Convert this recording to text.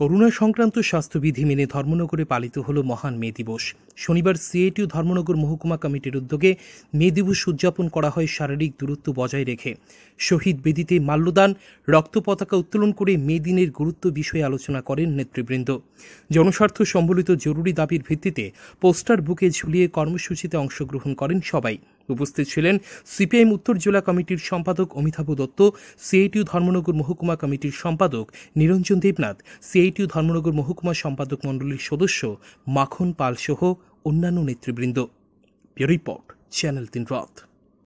corona সংক্রান্ত স্বাস্থ্যবিধি মেনে ধর্মনগরে পালিত হল মহান মে দিবস শনিবার সিএটিউ ধর্মনগর মহকুমা কমিটির উদ্যোগে মে দিবস উদযাপন করা হয় শারীরিক দূরত্ব বজায় রেখে শহীদ বেদিতে মাল্যদান রক্ত পতাকা উত্তোলন করে মে দিনের গুরুত্ব বিষয়ে আলোচনা করেন নেতৃবৃন্দ জনস্বার্থ সম্বলিত জরুরি দাবির ভিত্তিতে পোস্টার বুকে ঝুলিয়ে কর্মসূচিতে অংশগ্রহণ করেন সবাই উপস্থিত ছিলেন সিপিআইএম উত্তর জেলা কমিটির সম্পাদক অমিতাভ দত্ত সিআইটিউ ধর্মনগর মহকুমা কমিটির সম্পাদক নিরঞ্জন দেবনাথ সিআইটিউ ধর্মনগর মহকুমা সম্পাদক মণ্ডলীর সদস্য মাখন পালসহ অন্যান্য নেতৃবৃন্দ রিপোর্ট চ্যানেল তিন রথ